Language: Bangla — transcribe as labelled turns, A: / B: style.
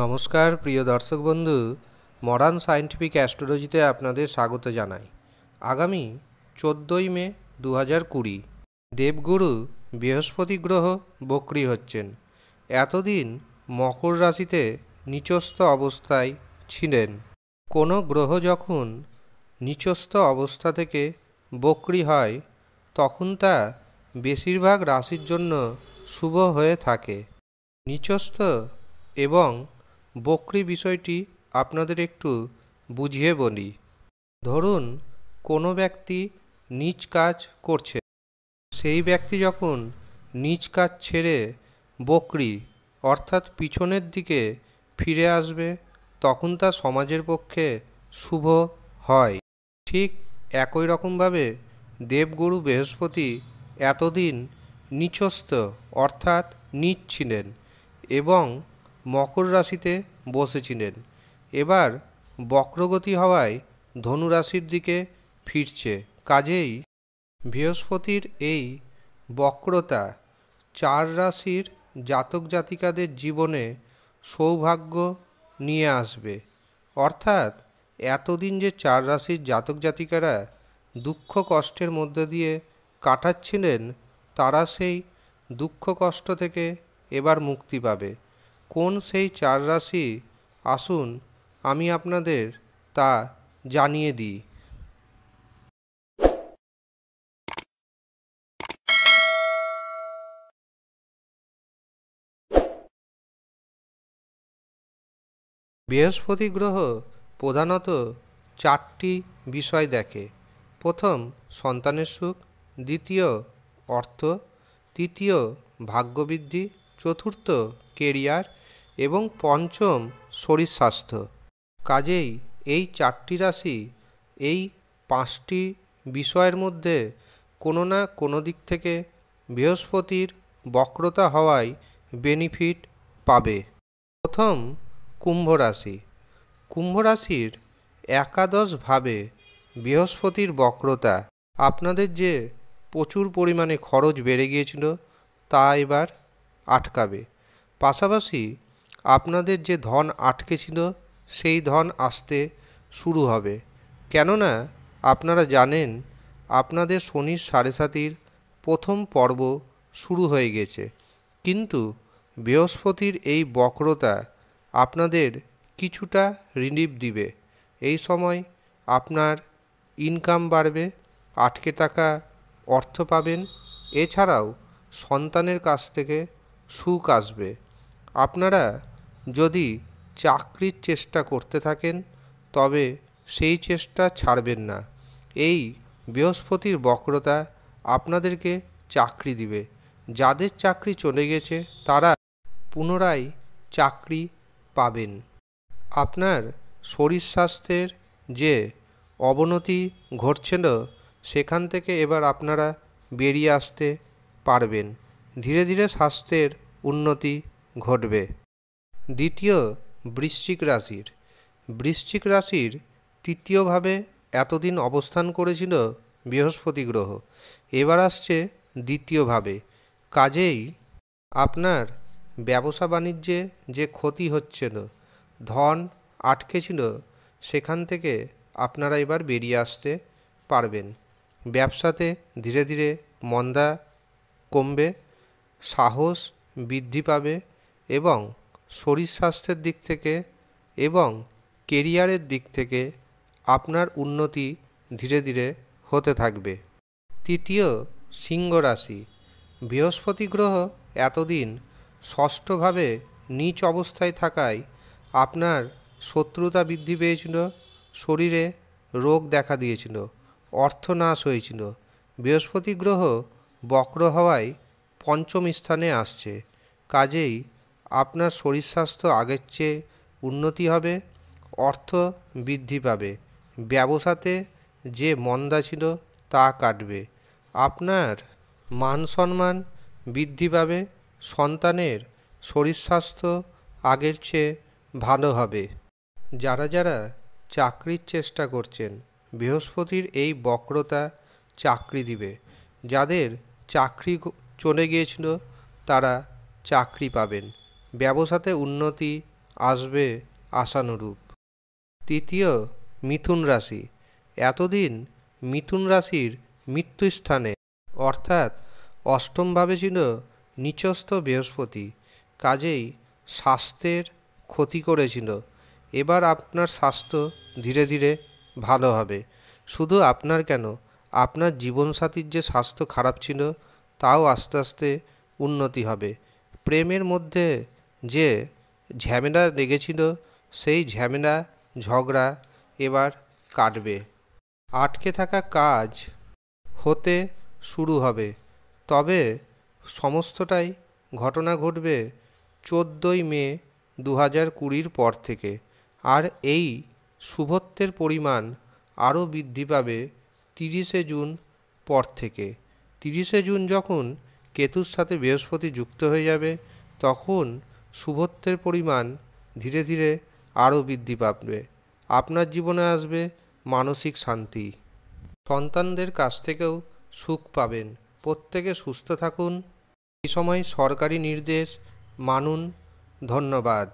A: নমস্কার প্রিয় দর্শক বন্ধু মডার্ন সায়েন্টিফিক অ্যাস্ট্রোলজিতে আপনাদের স্বাগত জানাই আগামী চোদ্দোই মে দু হাজার কুড়ি দেবগুরু বৃহস্পতি গ্রহ বক্রি হচ্ছেন এতদিন মকর রাশিতে নিচস্থ অবস্থায় ছিলেন কোনো গ্রহ যখন নিচস্থ অবস্থা থেকে বক্রি হয় তখন তা বেশিরভাগ রাশির জন্য শুভ হয়ে থাকে নিচস্থ এবং বকরি বিষয়টি আপনাদের একটু বুঝিয়ে বলি ধরুন কোনো ব্যক্তি নিজ কাজ করছে সেই ব্যক্তি যখন নিজ কাজ ছেড়ে বকরি অর্থাৎ পিছনের দিকে ফিরে আসবে তখন তা সমাজের পক্ষে শুভ হয় ঠিক একই রকমভাবে দেবগুরু বৃহস্পতি এতদিন নিচস্থ অর্থাৎ নিচ ছিলেন এবং মকর রাশিতে বসেছিলেন এবার বক্রগতি হওয়ায় ধনু রাশির দিকে ফিরছে কাজেই বৃহস্পতির এই বক্রতা চার রাশির জাতক জাতিকাদের জীবনে সৌভাগ্য নিয়ে আসবে অর্থাৎ এতদিন যে চার রাশির জাতক জাতিকারা দুঃখ কষ্টের মধ্যে দিয়ে কাটাচ্ছিলেন তারা সেই দুঃখ কষ্ট থেকে এবার মুক্তি পাবে কোন সেই চার রাশি আসুন আমি আপনাদের তা জানিয়ে দিই বৃহস্পতি গ্রহ প্রধানত চারটি বিষয় দেখে প্রথম সন্তানের সুখ দ্বিতীয় অর্থ তৃতীয় ভাগ্যবৃদ্ধি চতুর্থ কেরিয়ার এবং পঞ্চম শরীর স্বাস্থ্য কাজেই এই চারটি রাশি এই পাঁচটি বিষয়ের মধ্যে কোনো না কোনো দিক থেকে বৃহস্পতির বক্রতা হওয়ায় বেনিফিট পাবে প্রথম কুম্ভ রাশি কুম্ভ রাশির একাদশভাবে বৃহস্পতির বক্রতা আপনাদের যে প্রচুর পরিমাণে খরচ বেড়ে গিয়েছিল তা এবার আটকাবে পাশাপাশি আপনাদের যে ধন আটকে ছিল সেই ধন আসতে শুরু হবে কেননা আপনারা জানেন আপনাদের শনির সাড়ে সাতির প্রথম পর্ব শুরু হয়ে গেছে কিন্তু বৃহস্পতির এই বক্রতা আপনাদের কিছুটা রিলিফ দিবে এই সময় আপনার ইনকাম বাড়বে আটকে টাকা অর্থ পাবেন এছাড়াও সন্তানের কাছ থেকে সুখ আসবে আপনারা যদি চাকরির চেষ্টা করতে থাকেন তবে সেই চেষ্টা ছাড়বেন না এই বৃহস্পতির বক্রতা আপনাদেরকে চাকরি দিবে যাদের চাকরি চলে গেছে তারা পুনরায় চাকরি পাবেন আপনার শরীর স্বাস্থ্যের যে অবনতি ঘটছিল সেখান থেকে এবার আপনারা বেরিয়ে আসতে পারবেন ধীরে ধীরে স্বাস্থ্যের উন্নতি ঘটবে দ্বিতীয় বৃশ্চিক রাশির বৃশ্চিক রাশির তৃতীয়ভাবে এতদিন অবস্থান করেছিল বৃহস্পতি গ্রহ এবার আসছে দ্বিতীয়ভাবে কাজেই আপনার ব্যবসা বাণিজ্যে যে ক্ষতি হচ্ছিল ধন আটকে ছিল সেখান থেকে আপনারা এবার বেরিয়ে আসতে পারবেন ব্যবসাতে ধীরে ধীরে মন্দা কমবে সাহস বৃদ্ধি পাবে এবং শরীর স্বাস্থ্যের দিক থেকে এবং কেরিয়ারের দিক থেকে আপনার উন্নতি ধীরে ধীরে হতে থাকবে তৃতীয় সিংহ রাশি বৃহস্পতি গ্রহ এতদিন ষষ্ঠভাবে নীচ অবস্থায় থাকায় আপনার শত্রুতা বৃদ্ধি পেয়েছিল শরীরে রোগ দেখা দিয়েছিল অর্থনাশ হয়েছিল বৃহস্পতি গ্রহ বক্র হওয়ায় পঞ্চম স্থানে আসছে কাজেই আপনার শরীর স্বাস্থ্য আগের চেয়ে উন্নতি হবে অর্থ বৃদ্ধি পাবে ব্যবসাতে যে মন্দা ছিল তা কাটবে আপনার মান সম্মান বৃদ্ধি পাবে সন্তানের শরীর স্বাস্থ্য আগের চেয়ে ভালো হবে যারা যারা চাকরির চেষ্টা করছেন বৃহস্পতির এই বক্রতা চাকরি দিবে যাদের চাকরি চলে গিয়েছিল তারা চাকরি পাবেন ব্যবসাতে উন্নতি আসবে আশানুরূপ তৃতীয় মিথুন রাশি এতদিন মিথুন রাশির মৃত্যুস্থানে অর্থাৎ অষ্টমভাবে ছিল নিচস্থ বৃহস্পতি কাজেই স্বাস্থ্যের ক্ষতি করেছিল এবার আপনার স্বাস্থ্য ধীরে ধীরে ভালো হবে শুধু আপনার কেন আপনার জীবনসাথীর যে স্বাস্থ্য খারাপ ছিল তাও আস্তে আস্তে উন্নতি হবে প্রেমের মধ্যে যে ঝামেলা লেগেছিল সেই ঝামেলা ঝগড়া এবার কাটবে আটকে থাকা কাজ হতে শুরু হবে তবে সমস্তটাই ঘটনা ঘটবে চোদ্দোই মে দু হাজার কুড়ির পর থেকে আর এই শুভত্বের পরিমাণ আরও বৃদ্ধি পাবে তিরিশে জুন পর থেকে তিরিশে জুন যখন কেতুর সাথে বৃহস্পতি যুক্ত হয়ে যাবে তখন শুভত্বের পরিমাণ ধীরে ধীরে আরও বৃদ্ধি পাবে আপনার জীবনে আসবে মানসিক শান্তি সন্তানদের কাছ থেকেও সুখ পাবেন প্রত্যেকে সুস্থ থাকুন এই সময় সরকারি নির্দেশ মানুন ধন্যবাদ